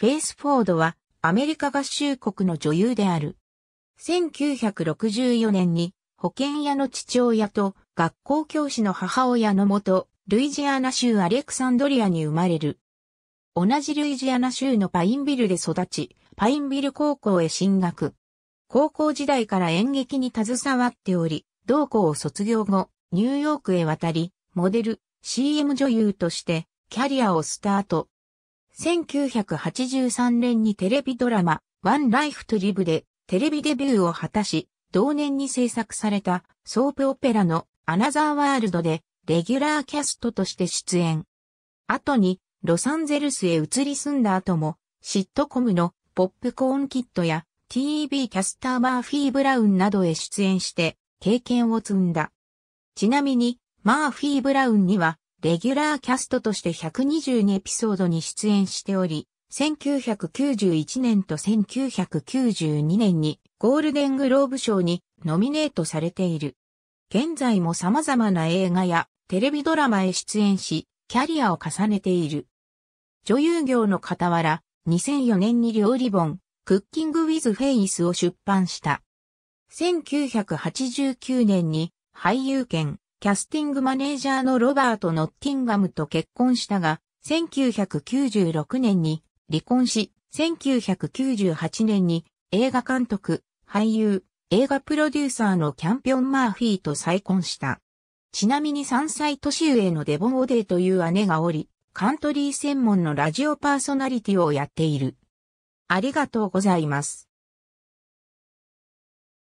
フェイスフォードはアメリカ合衆国の女優である。1964年に保険屋の父親と学校教師の母親のもと、ルイジアナ州アレクサンドリアに生まれる。同じルイジアナ州のパインビルで育ち、パインビル高校へ進学。高校時代から演劇に携わっており、同校を卒業後、ニューヨークへ渡り、モデル、CM 女優として、キャリアをスタート。1983年にテレビドラマ、One Life to Live でテレビデビューを果たし、同年に制作されたソープオペラのアナザーワールドでレギュラーキャストとして出演。後にロサンゼルスへ移り住んだ後もシットコムのポップコーンキットや TV キャスターマーフィー・ブラウンなどへ出演して経験を積んだ。ちなみにマーフィー・ブラウンにはレギュラーキャストとして122エピソードに出演しており、1991年と1992年にゴールデングローブ賞にノミネートされている。現在も様々な映画やテレビドラマへ出演し、キャリアを重ねている。女優業の傍ら、2004年に料理本、クッキング・ウィズ・フェイスを出版した。1989年に俳優権、キャスティングマネージャーのロバート・ノッティンガムと結婚したが、1996年に離婚し、1998年に映画監督、俳優、映画プロデューサーのキャンピオン・マーフィーと再婚した。ちなみに3歳年上のデボン・オデーという姉がおり、カントリー専門のラジオパーソナリティをやっている。ありがとうございます。